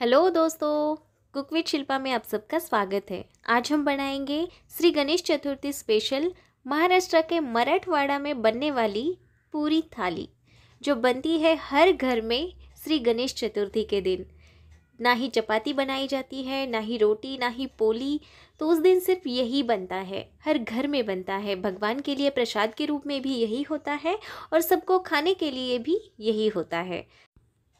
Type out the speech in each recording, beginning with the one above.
hello दोस्तों cook with Shilpa में आप सबका स्वागत है आज हम बनाएंगे श्री गणेश चतुर्थी स्पेशल महाराष्ट्र के मराठवाड़ा में बनने वाली पूरी थाली जो बनती है हर घर में श्री गणेश चतुर्थी के दिन ना ही चपाती बनाई जाती है ना ही रोटी ना ही पोली तो उस दिन सिर्फ यही बनता है हर घर में बनता है भगवान के लिए प्रसाद के रूप में भी यही होता है और सबको खाने के लिए भी यही होता है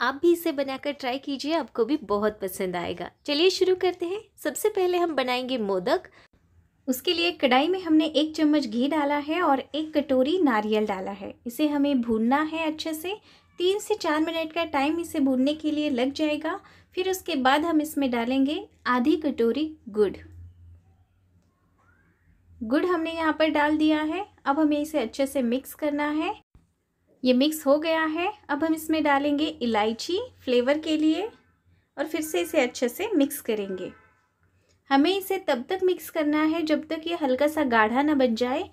आप भी इसे बनाकर ट्राई कीजिए आपको भी बहुत पसंद आएगा चलिए शुरू करते हैं सबसे पहले हम बनाएंगे मोदक उसके लिए कढ़ाई में हमने एक चम्मच घी डाला है और एक कटोरी नारियल डाला है इसे हमें भूनना है अच्छे से तीन से चार मिनट का टाइम इसे भूनने के लिए लग जाएगा फिर उसके बाद हम इसमें डालेंगे आधी कटोरी गुड़ गुड़ हमने यहाँ पर डाल दिया है अब हमें इसे अच्छे से मिक्स करना है ये मिक्स हो गया है अब हम इसमें डालेंगे इलायची फ्लेवर के लिए और फिर से इसे अच्छे से मिक्स करेंगे हमें इसे तब तक मिक्स करना है जब तक ये हल्का सा गाढ़ा ना बन जाए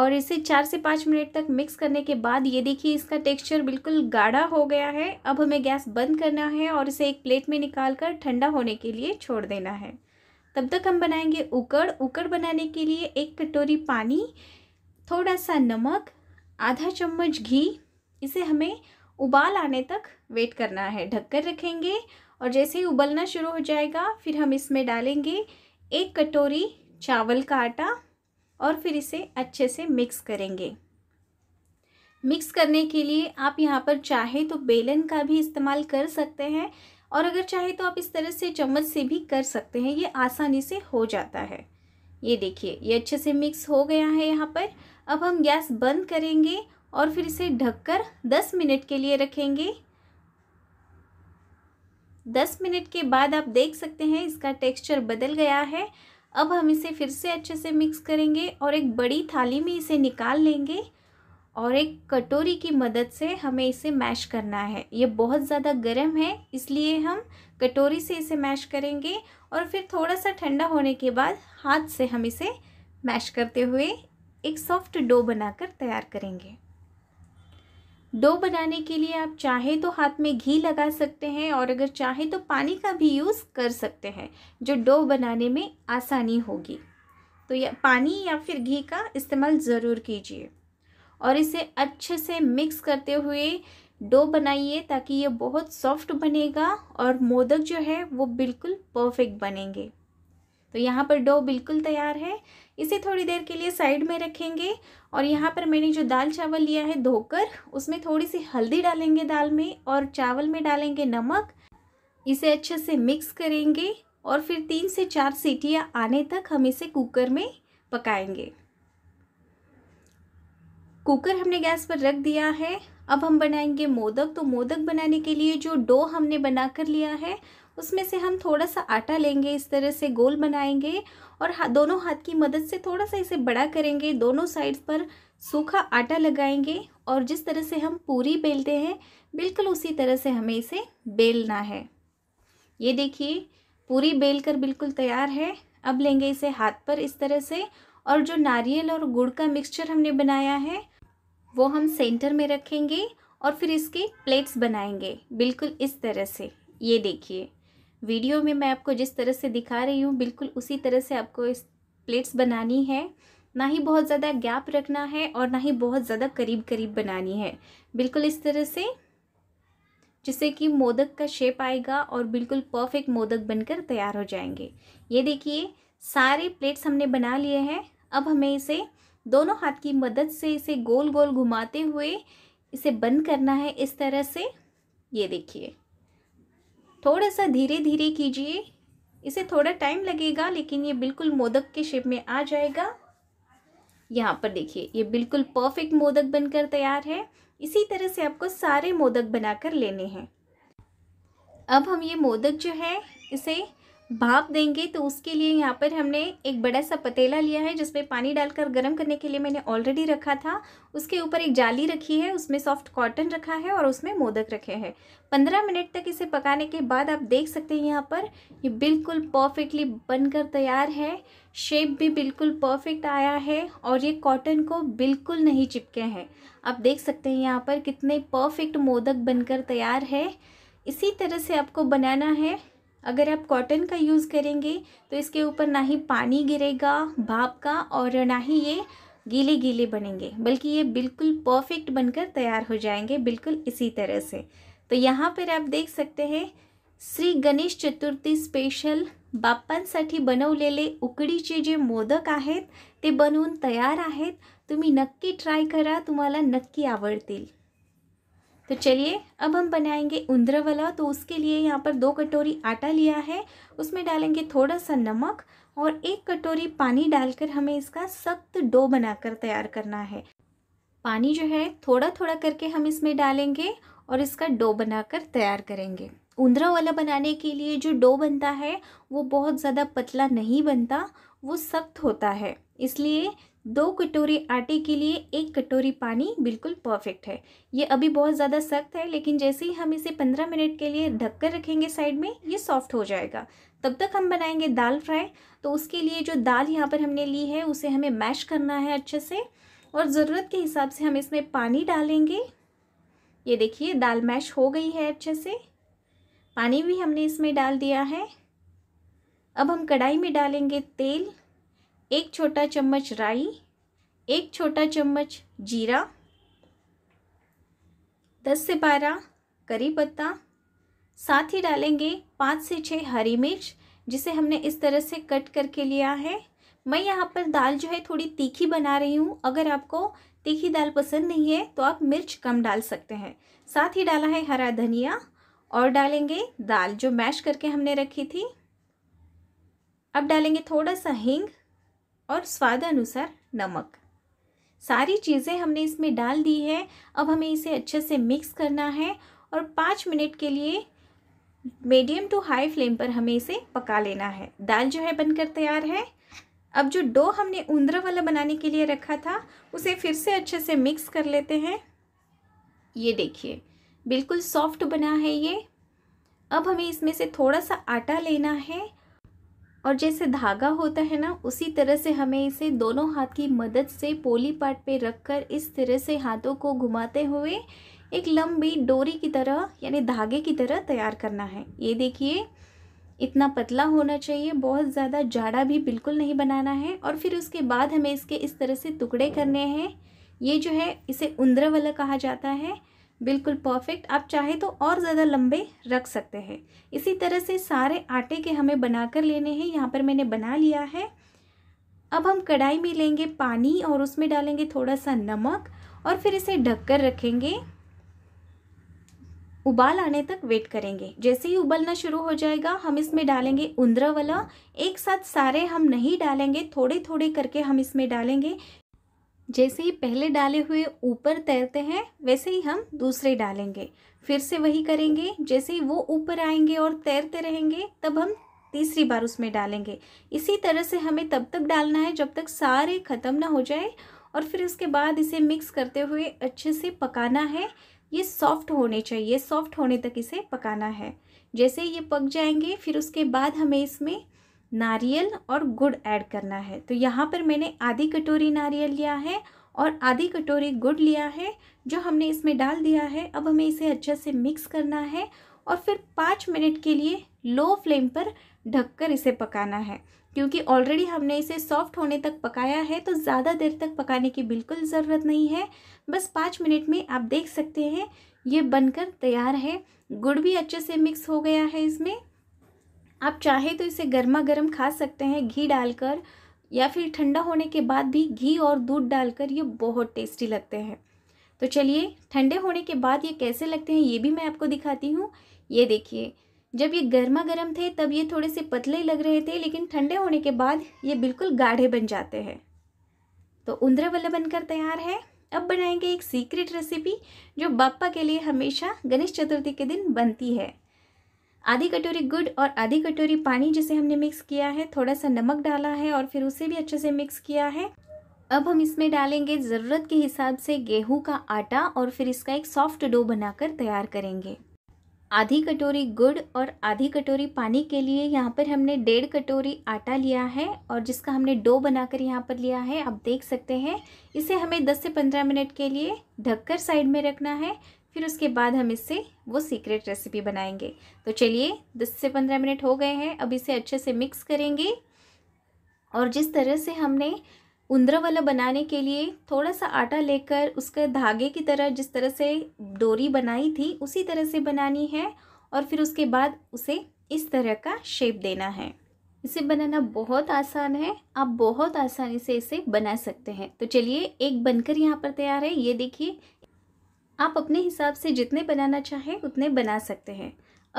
और इसे चार से पाँच मिनट तक मिक्स करने के बाद ये देखिए इसका टेक्सचर बिल्कुल गाढ़ा हो गया है अब हमें गैस बंद करना है और इसे एक प्लेट में निकाल कर ठंडा होने के लिए छोड़ देना है तब तक हम बनाएंगे उकड़ उकड़ बनाने के लिए एक कटोरी पानी थोड़ा सा नमक आधा चम्मच घी इसे हमें उबाल आने तक वेट करना है ढककर रखेंगे और जैसे ही उबलना शुरू हो जाएगा फिर हम इसमें डालेंगे एक कटोरी चावल का आटा और फिर इसे अच्छे से मिक्स करेंगे मिक्स करने के लिए आप यहाँ पर चाहे तो बेलन का भी इस्तेमाल कर सकते हैं और अगर चाहे तो आप इस तरह से चम्मच से भी कर सकते हैं ये आसानी से हो जाता है ये देखिए ये अच्छे से मिक्स हो गया है यहाँ पर अब हम गैस बंद करेंगे और फिर इसे ढककर 10 मिनट के लिए रखेंगे 10 मिनट के बाद आप देख सकते हैं इसका टेक्सचर बदल गया है अब हम इसे फिर से अच्छे से मिक्स करेंगे और एक बड़ी थाली में इसे निकाल लेंगे और एक कटोरी की मदद से हमें इसे मैश करना है ये बहुत ज़्यादा गर्म है इसलिए हम कटोरी से इसे मैश करेंगे और फिर थोड़ा सा ठंडा होने के बाद हाथ से हम इसे मैश करते हुए एक सॉफ्ट डो बनाकर तैयार करेंगे डो बनाने के लिए आप चाहे तो हाथ में घी लगा सकते हैं और अगर चाहे तो पानी का भी यूज़ कर सकते हैं जो डो बनाने में आसानी होगी तो या पानी या फिर घी का इस्तेमाल ज़रूर कीजिए और इसे अच्छे से मिक्स करते हुए डो बनाइए ताकि ये बहुत सॉफ्ट बनेगा और मोदक जो है वो बिल्कुल परफेक्ट बनेंगे तो यहाँ पर डो बिल्कुल तैयार है इसे थोड़ी देर के लिए साइड में रखेंगे और यहाँ पर मैंने जो दाल चावल लिया है धोकर उसमें थोड़ी सी हल्दी डालेंगे दाल में और चावल में डालेंगे नमक इसे अच्छे से मिक्स करेंगे और फिर तीन से चार सीटियाँ आने तक हम इसे कुकर में पकाएंगे कुकर हमने गैस पर रख दिया है अब हम बनाएंगे मोदक तो मोदक बनाने के लिए जो डो हमने बना कर लिया है उसमें से हम थोड़ा सा आटा लेंगे इस तरह से गोल बनाएंगे और हा, दोनों हाथ की मदद से थोड़ा सा इसे बड़ा करेंगे दोनों साइड पर सूखा आटा लगाएंगे और जिस तरह से हम पूरी बेलते हैं बिल्कुल उसी तरह से हमें इसे बेलना है ये देखिए पूरी बेल कर बिल्कुल तैयार है अब लेंगे इसे हाथ पर इस तरह से और जो नारियल और गुड़ का मिक्सचर हमने बनाया है वो हम सेंटर में रखेंगे और फिर इसके प्लेट्स बनाएंगे बिल्कुल इस तरह से ये देखिए वीडियो में मैं आपको जिस तरह से दिखा रही हूँ बिल्कुल उसी तरह से आपको इस प्लेट्स बनानी है ना ही बहुत ज़्यादा गैप रखना है और ना ही बहुत ज़्यादा करीब करीब बनानी है बिल्कुल इस तरह से जिससे कि मोदक का शेप आएगा और बिल्कुल परफेक्ट मोदक बनकर तैयार हो जाएंगे ये देखिए सारे प्लेट्स हमने बना लिए हैं अब हमें इसे दोनों हाथ की मदद से इसे गोल गोल घुमाते हुए इसे बंद करना है इस तरह से ये देखिए थोड़ा सा धीरे धीरे कीजिए इसे थोड़ा टाइम लगेगा लेकिन ये बिल्कुल मोदक के शेप में आ जाएगा यहाँ पर देखिए ये बिल्कुल परफेक्ट मोदक बनकर तैयार है इसी तरह से आपको सारे मोदक बनाकर लेने हैं अब हम ये मोदक जो है इसे भाप देंगे तो उसके लिए यहाँ पर हमने एक बड़ा सा पतीला लिया है जिसमें पानी डालकर गर्म करने के लिए मैंने ऑलरेडी रखा था उसके ऊपर एक जाली रखी है उसमें सॉफ्ट कॉटन रखा है और उसमें मोदक रखे हैं पंद्रह मिनट तक इसे पकाने के बाद आप देख सकते हैं यहाँ पर ये बिल्कुल परफेक्टली बनकर तैयार है शेप भी बिल्कुल परफेक्ट आया है और ये कॉटन को बिल्कुल नहीं चिपके हैं आप देख सकते हैं यहाँ पर कितने परफेक्ट मोदक बनकर तैयार है इसी तरह से आपको बनाना है अगर आप कॉटन का यूज़ करेंगे तो इसके ऊपर ना ही पानी गिरेगा भाप का और ना ही ये गीले गीले बनेंगे बल्कि ये बिल्कुल परफेक्ट बनकर तैयार हो जाएंगे बिल्कुल इसी तरह से तो यहाँ पर आप देख सकते हैं श्री गणेश चतुर्थी स्पेशल बाप्पांसाठी बनवलेले उकडीचे जे मोदक आहेत ते बनवून तयार आहेत तुम्ही नक्की ट्राय करा तुम्हाला नक्की आवडतील तो चलिए अब हम बनाएंगे उंदरा वाला तो उसके लिए यहाँ पर दो कटोरी आटा लिया है उसमें डालेंगे थोड़ा सा नमक और एक कटोरी पानी डालकर हमें इसका सख्त डो बनाकर तैयार करना है पानी जो है थोड़ा थोड़ा करके हम इसमें डालेंगे और इसका डो बनाकर तैयार करेंगे उंदरा वाला बनाने के लिए जो डो बनता है वो बहुत ज़्यादा पतला नहीं बनता वो सख्त होता है इसलिए दो कटोरी आटे के लिए एक कटोरी पानी बिल्कुल परफेक्ट है ये अभी बहुत ज़्यादा सख्त है लेकिन जैसे ही हम इसे पंद्रह मिनट के लिए ढक कर रखेंगे साइड में ये सॉफ्ट हो जाएगा तब तक हम बनाएंगे दाल फ्राई तो उसके लिए जो दाल यहाँ पर हमने ली है उसे हमें मैश करना है अच्छे से और ज़रूरत के हिसाब से हम इसमें पानी डालेंगे ये देखिए दाल मैश हो गई है अच्छे से पानी भी हमने इसमें डाल दिया है अब हम कढ़ाई में डालेंगे तेल एक छोटा चम्मच राई एक छोटा चम्मच जीरा दस से बारह करी पत्ता साथ ही डालेंगे पाँच से छः हरी मिर्च जिसे हमने इस तरह से कट करके लिया है मैं यहाँ पर दाल जो है थोड़ी तीखी बना रही हूँ अगर आपको तीखी दाल पसंद नहीं है तो आप मिर्च कम डाल सकते हैं साथ ही डाला है हरा धनिया और डालेंगे दाल जो मैश करके हमने रखी थी अब डालेंगे थोड़ा सा हींग और स्वाद अनुसार नमक सारी चीज़ें हमने इसमें डाल दी है अब हमें इसे अच्छे से मिक्स करना है और पाँच मिनट के लिए मीडियम टू हाई फ्लेम पर हमें इसे पका लेना है दाल जो है बनकर तैयार है अब जो डो हमने उंदरा वाला बनाने के लिए रखा था उसे फिर से अच्छे से मिक्स कर लेते हैं ये देखिए बिल्कुल सॉफ्ट बना है ये अब हमें इसमें से थोड़ा सा आटा लेना है और जैसे धागा होता है ना उसी तरह से हमें इसे दोनों हाथ की मदद से पोली पार्ट पे रखकर इस तरह से हाथों को घुमाते हुए एक लंबी डोरी की तरह यानी धागे की तरह तैयार करना है ये देखिए इतना पतला होना चाहिए बहुत ज़्यादा जाड़ा भी बिल्कुल नहीं बनाना है और फिर उसके बाद हमें इसके इस तरह से टुकड़े करने हैं ये जो है इसे उंद्र वाला कहा जाता है बिल्कुल परफेक्ट आप चाहे तो और ज़्यादा लंबे रख सकते हैं इसी तरह से सारे आटे के हमें बनाकर लेने हैं यहाँ पर मैंने बना लिया है अब हम कढ़ाई में लेंगे पानी और उसमें डालेंगे थोड़ा सा नमक और फिर इसे ढक कर रखेंगे उबाल आने तक वेट करेंगे जैसे ही उबलना शुरू हो जाएगा हम इसमें डालेंगे उंदरा वाला एक साथ सारे हम नहीं डालेंगे थोड़े थोड़े करके हम इसमें डालेंगे जैसे ही पहले डाले हुए ऊपर तैरते हैं वैसे ही हम दूसरे डालेंगे फिर से वही करेंगे जैसे ही वो ऊपर आएंगे और तैरते रहेंगे तब हम तीसरी बार उसमें डालेंगे इसी तरह से हमें तब तक डालना है जब तक सारे ख़त्म ना हो जाए और फिर उसके बाद इसे मिक्स करते हुए अच्छे से पकाना है ये सॉफ्ट होने चाहिए सॉफ्ट होने तक इसे पकाना है जैसे ये पक जाएंगे फिर उसके बाद हमें इसमें नारियल और गुड़ ऐड करना है तो यहाँ पर मैंने आधी कटोरी नारियल लिया है और आधी कटोरी गुड़ लिया है जो हमने इसमें डाल दिया है अब हमें इसे अच्छे से मिक्स करना है और फिर पाँच मिनट के लिए लो फ्लेम पर ढककर इसे पकाना है क्योंकि ऑलरेडी हमने इसे सॉफ्ट होने तक पकाया है तो ज़्यादा देर तक पकाने की बिल्कुल ज़रूरत नहीं है बस पाँच मिनट में आप देख सकते हैं ये बनकर तैयार है गुड़ भी अच्छे से मिक्स हो गया है इसमें आप चाहे तो इसे गर्मा गर्म खा सकते हैं घी डालकर या फिर ठंडा होने के बाद भी घी और दूध डालकर ये बहुत टेस्टी लगते हैं तो चलिए ठंडे होने के बाद ये कैसे लगते हैं ये भी मैं आपको दिखाती हूँ ये देखिए जब ये गर्मा गर्म थे तब ये थोड़े से पतले लग रहे थे लेकिन ठंडे होने के बाद ये बिल्कुल गाढ़े बन जाते हैं तो उंदरा वाला बनकर तैयार है अब बनाएंगे एक सीक्रेट रेसिपी जो बापा के लिए हमेशा गणेश चतुर्थी के दिन बनती है आधी कटोरी गुड़ और आधी कटोरी पानी जिसे हमने मिक्स किया है थोड़ा सा नमक डाला है और फिर उसे भी अच्छे से मिक्स किया है अब हम इसमें डालेंगे ज़रूरत के हिसाब से गेहूं का आटा और फिर इसका एक सॉफ्ट डो बनाकर तैयार करेंगे आधी कटोरी गुड़ और आधी कटोरी पानी के लिए यहाँ पर हमने डेढ़ कटोरी आटा लिया है और जिसका हमने डो बनाकर यहाँ पर लिया है आप देख सकते हैं इसे हमें 10 से 15 मिनट के लिए ढककर साइड में रखना है फिर उसके बाद हम इससे वो सीक्रेट रेसिपी बनाएंगे तो चलिए दस से पंद्रह मिनट हो गए हैं अब इसे अच्छे से मिक्स करेंगे और जिस तरह से हमने उंदरा वाला बनाने के लिए थोड़ा सा आटा लेकर उसके धागे की तरह जिस तरह से डोरी बनाई थी उसी तरह से बनानी है और फिर उसके बाद उसे इस तरह का शेप देना है इसे बनाना बहुत आसान है आप बहुत आसानी से इसे बना सकते हैं तो चलिए एक बनकर यहाँ पर तैयार है ये देखिए आप अपने हिसाब से जितने बनाना चाहें उतने बना सकते हैं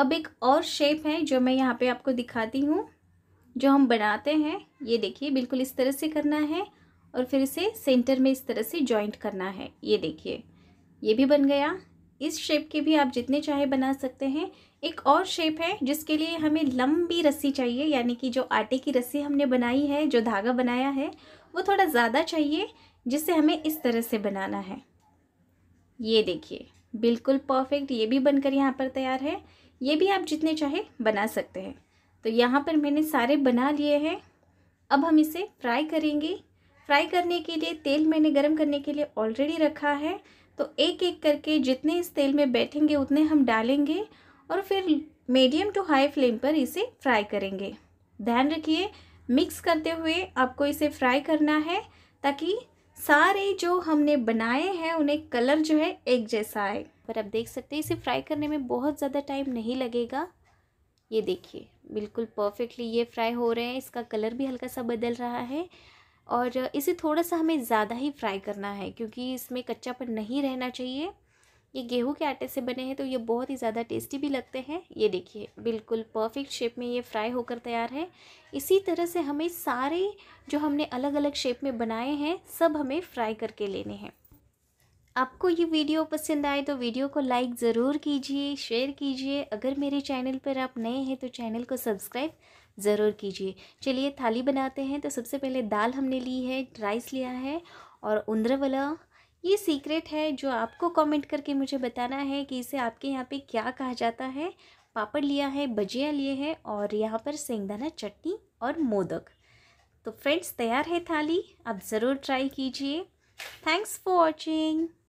अब एक और शेप है जो मैं यहाँ पे आपको दिखाती हूँ जो हम बनाते हैं ये देखिए बिल्कुल इस तरह से करना है और फिर इसे सेंटर में इस तरह से जॉइंट करना है ये देखिए ये भी बन गया इस शेप के भी आप जितने चाहे बना सकते हैं एक और शेप है जिसके लिए हमें लंबी रस्सी चाहिए यानी कि जो आटे की रस्सी हमने बनाई है जो धागा बनाया है वो थोड़ा ज़्यादा चाहिए जिसे हमें इस तरह से बनाना है ये देखिए बिल्कुल परफेक्ट ये भी बनकर यहाँ पर तैयार है ये भी आप जितने चाहे बना सकते हैं तो यहाँ पर मैंने सारे बना लिए हैं अब हम इसे फ्राई करेंगे फ्राई करने के लिए तेल मैंने गर्म करने के लिए ऑलरेडी रखा है तो एक एक करके जितने इस तेल में बैठेंगे उतने हम डालेंगे और फिर मीडियम टू हाई फ्लेम पर इसे फ्राई करेंगे ध्यान रखिए मिक्स करते हुए आपको इसे फ्राई करना है ताकि सारे जो हमने बनाए हैं उन्हें कलर जो है एक जैसा आए पर आप देख सकते हैं इसे फ्राई करने में बहुत ज़्यादा टाइम नहीं लगेगा ये देखिए बिल्कुल परफेक्टली ये फ्राई हो रहे हैं इसका कलर भी हल्का सा बदल रहा है और इसे थोड़ा सा हमें ज़्यादा ही फ्राई करना है क्योंकि इसमें कच्चापन नहीं रहना चाहिए ये गेहूं के आटे से बने हैं तो ये बहुत ही ज़्यादा टेस्टी भी लगते हैं ये देखिए बिल्कुल परफेक्ट शेप में ये फ्राई होकर तैयार है इसी तरह से हमें सारे जो हमने अलग अलग शेप में बनाए हैं सब हमें फ्राई करके लेने हैं आपको ये वीडियो पसंद आए तो वीडियो को लाइक ज़रूर कीजिए शेयर कीजिए अगर मेरे चैनल पर आप नए हैं तो चैनल को सब्सक्राइब ज़रूर कीजिए चलिए थाली बनाते हैं तो सबसे पहले दाल हमने ली है राइस लिया है और वाला ये सीक्रेट है जो आपको कमेंट करके मुझे बताना है कि इसे आपके यहाँ पे क्या कहा जाता है पापड़ लिया है भजिया लिए हैं और यहाँ पर सेंगदाना चटनी और मोदक तो फ्रेंड्स तैयार है थाली आप ज़रूर ट्राई कीजिए थैंक्स फॉर वॉचिंग